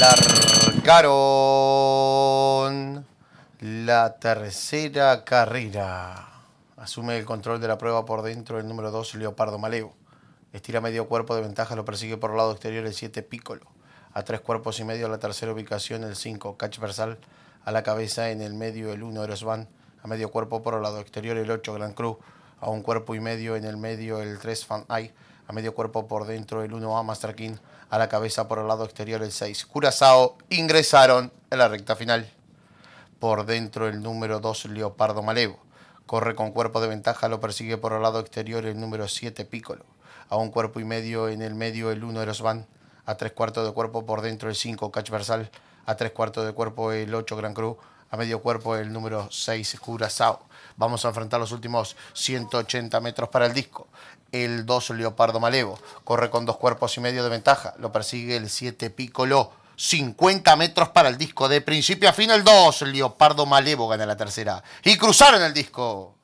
Largaron la tercera carrera. Asume el control de la prueba por dentro el número 2, Leopardo Maleo. Estira medio cuerpo de ventaja, lo persigue por el lado exterior el 7, Piccolo. A tres cuerpos y medio, la tercera ubicación, el 5, Catch A la cabeza, en el medio, el 1, Erosvan. A medio cuerpo por el lado exterior, el 8, Gran Cruz. A un cuerpo y medio, en el medio, el 3, Fan a medio cuerpo por dentro el 1A King, a la cabeza por el lado exterior el 6. Curazao ingresaron en la recta final. Por dentro el número 2 Leopardo Malevo. Corre con cuerpo de ventaja, lo persigue por el lado exterior el número 7 Piccolo. A un cuerpo y medio en el medio el 1 Van, A tres cuartos de cuerpo por dentro el 5 Versal, A tres cuartos de cuerpo el 8 Gran Cruz a medio cuerpo el número 6 Curazao. Vamos a enfrentar los últimos 180 metros para el disco. El 2 Leopardo Malevo corre con dos cuerpos y medio de ventaja. Lo persigue el 7 Piccolo. 50 metros para el disco. De principio a fin el 2. Leopardo Malevo gana la tercera. Y cruzaron el disco.